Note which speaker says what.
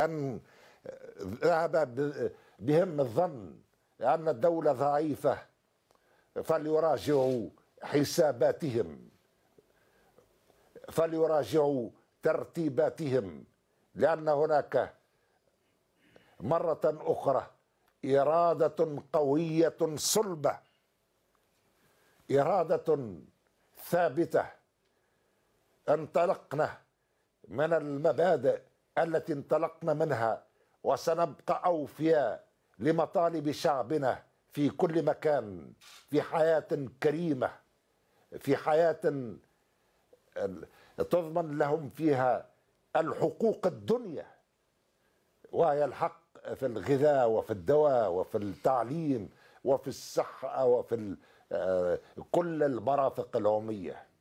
Speaker 1: أن ذهب بهم الظن أن الدولة ضعيفة فليراجعوا حساباتهم فليراجعوا ترتيباتهم لأن هناك مرة أخرى إرادة قوية صلبة إرادة ثابتة انطلقنا من المبادئ التي انطلقنا منها وسنبقى أوفياء لمطالب شعبنا في كل مكان في حياة كريمة في حياة تضمن لهم فيها الحقوق الدنيا وهي الحق في الغذاء وفي الدواء وفي التعليم وفي الصحة وفي آه، كل المرافق العمومية